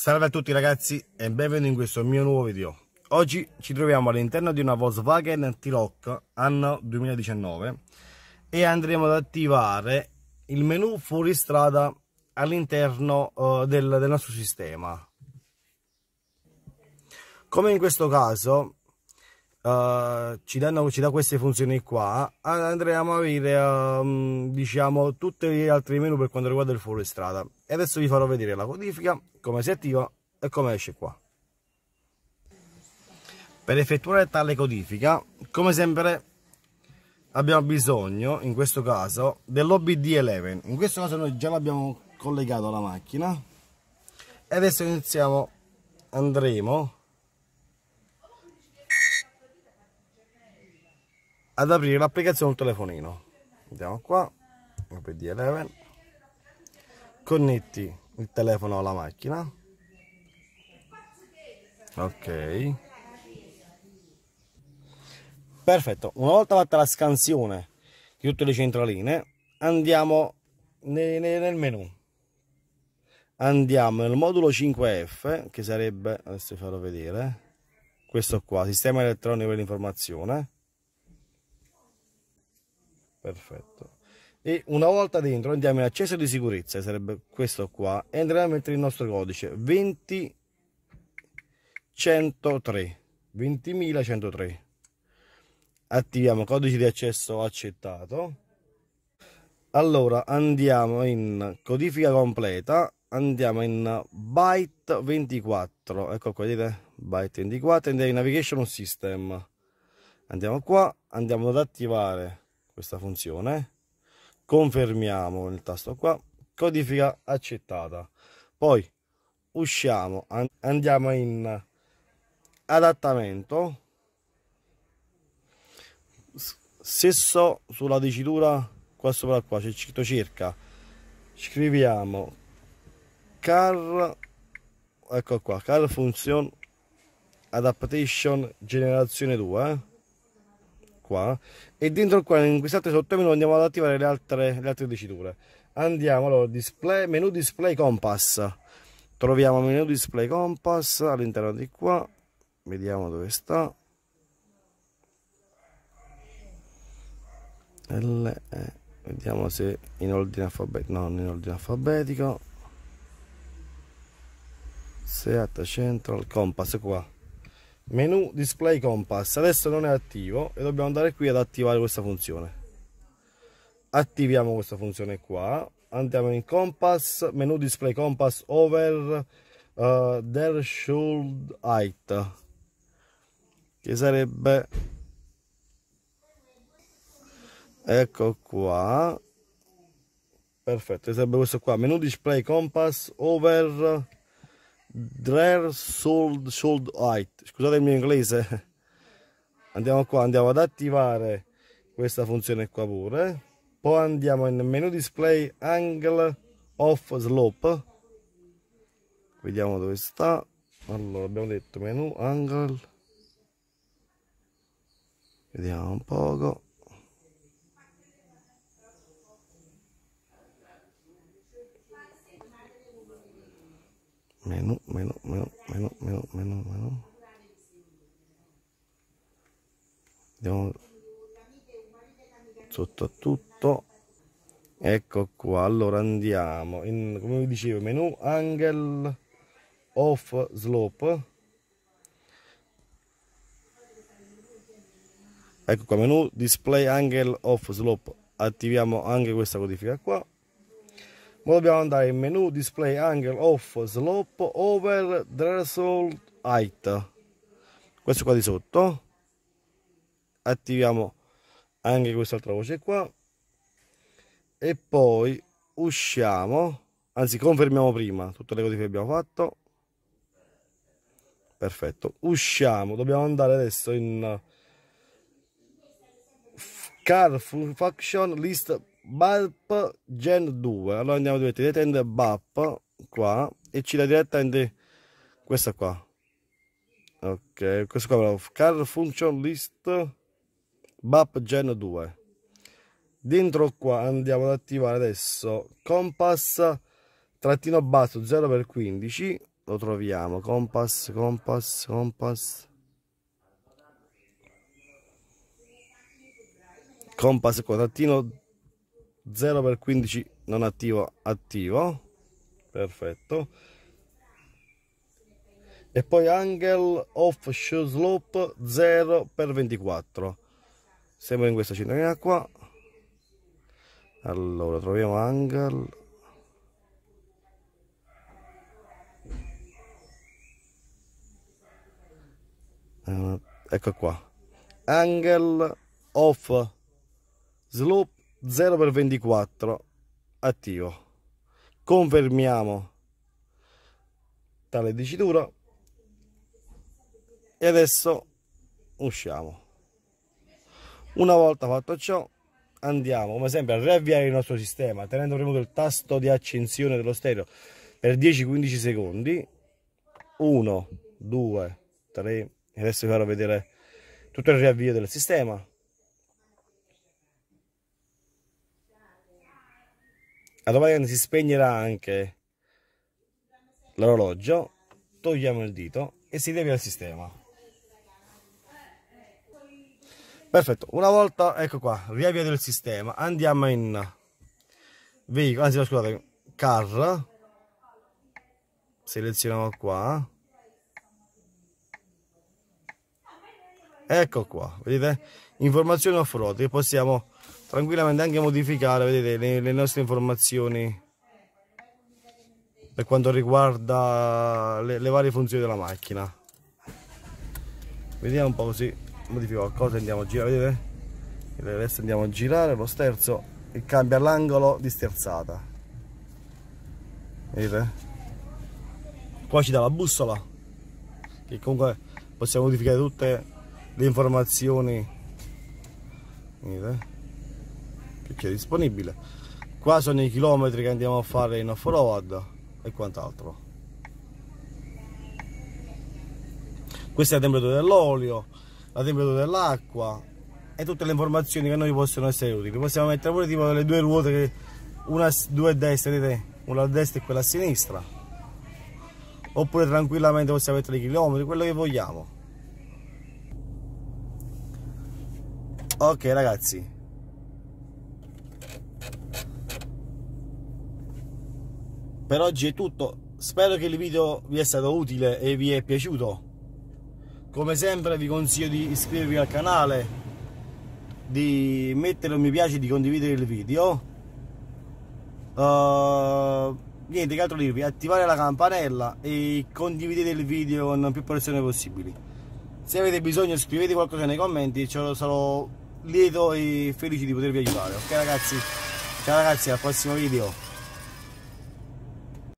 Salve a tutti ragazzi e benvenuti in questo mio nuovo video. Oggi ci troviamo all'interno di una Volkswagen T-Roc anno 2019 e andremo ad attivare il menu fuoristrada all'interno uh, del, del nostro sistema. Come in questo caso eh, ci, danno, ci dà queste funzioni qua, andremo a avere uh, diciamo tutti gli altri menu per quanto riguarda il fuoristrada. E adesso vi farò vedere la codifica, come si attiva e come esce qua. Per effettuare tale codifica, come sempre abbiamo bisogno, in questo caso, dell'OBD11. In questo caso noi già l'abbiamo collegato alla macchina. E adesso iniziamo, andremo ad aprire l'applicazione del telefonino andiamo qua PD11 connetti il telefono alla macchina ok perfetto una volta fatta la scansione di tutte le centraline andiamo nel, nel menu andiamo nel modulo 5F che sarebbe adesso vi farò vedere questo qua sistema elettronico dell'informazione perfetto e una volta dentro andiamo in accesso di sicurezza sarebbe questo qua e andremo a mettere il nostro codice 20103 20103 attiviamo codice di accesso accettato allora andiamo in codifica completa andiamo in byte 24 ecco qua vedete byte 24 andiamo in navigation system andiamo qua andiamo ad attivare questa funzione confermiamo il tasto qua codifica accettata poi usciamo andiamo in adattamento stesso sulla dicitura qua sopra qua c'è scritto circa scriviamo car ecco qua car funzione adaptation generazione 2 qua e dentro qua in quest'altro sottomenu andiamo ad attivare le altre, le altre diciture andiamo allora display menu display compass troviamo menu display compass all'interno di qua vediamo dove sta L, eh, vediamo se in ordine alfabetico no in ordine alfabetico se Seat Central Compass qua menu display compass adesso non è attivo e dobbiamo andare qui ad attivare questa funzione attiviamo questa funzione qua andiamo in compass menu display compass over uh, eh, there should height che sarebbe ecco qua perfetto sarebbe questo qua menu display compass over Dreher Sold Sold Height. Scusate il mio inglese. Andiamo qua, andiamo ad attivare questa funzione qua pure. Poi andiamo in menu display angle off slope. Vediamo dove sta. Allora, abbiamo detto menu angle. Vediamo un poco. menu, menu, menu, menu, menu, menu, menu. Andiamo sotto a tutto. Ecco qua, allora andiamo in, come vi dicevo, menu angle off slope. Ecco qua, menu display angle off slope. Attiviamo anche questa codifica qua ma dobbiamo andare in menu display angle off slope over threshold height questo qua di sotto attiviamo anche quest'altra voce qua e poi usciamo anzi confermiamo prima tutte le cose che abbiamo fatto perfetto usciamo dobbiamo andare adesso in car function list BARP Gen 2 allora andiamo dove vedete in BARP qua e ci da diretta in the, questa qua ok questo qua è car function list BAP Gen 2 dentro qua andiamo ad attivare adesso compass trattino basso 0x15 lo troviamo compass compass compass compass qua trattino 0x15 non attivo attivo perfetto e poi angle off shoe slope 0x24 siamo in questa centralina qua allora troviamo angle eh, ecco qua angle off slope 0x24 attivo confermiamo tale dicitura e adesso usciamo una volta fatto ciò andiamo come sempre a riavviare il nostro sistema tenendo premuto il tasto di accensione dello stereo per 10-15 secondi 1 2 3 adesso vi farò vedere tutto il riavvio del sistema a domani si spegnerà anche l'orologio togliamo il dito e si devia al sistema perfetto una volta ecco qua riavviato il sistema andiamo in veicolo anzi scusate car selezioniamo qua ecco qua vedete informazioni off road che possiamo tranquillamente anche modificare vedete, le, le nostre informazioni per quanto riguarda le, le, varie funzioni della macchina vediamo un po' così modifico qualcosa andiamo a girare vedete il andiamo a girare lo sterzo e cambia l'angolo di sterzata vedete qua ci dà la bussola che comunque possiamo modificare tutte le informazioni vedete che è disponibile qua sono i chilometri che andiamo a fare in off-road e quant'altro questa è la temperatura dell'olio la temperatura dell'acqua e tutte le informazioni che noi possono essere utili possiamo mettere pure tipo le due ruote che una due a destra vedete una a destra e quella a sinistra oppure tranquillamente possiamo mettere i chilometri quello che vogliamo ok ragazzi per oggi è tutto spero che il video vi è stato utile e vi è piaciuto come sempre vi consiglio di iscrivervi al canale di mettere un mi piace e di condividere il video uh, niente che altro dirvi attivare la campanella e condividete il video con più persone possibili se avete bisogno scrivete qualcosa nei commenti cioè sarò lieto e felice di potervi aiutare ok ragazzi ciao ragazzi al prossimo video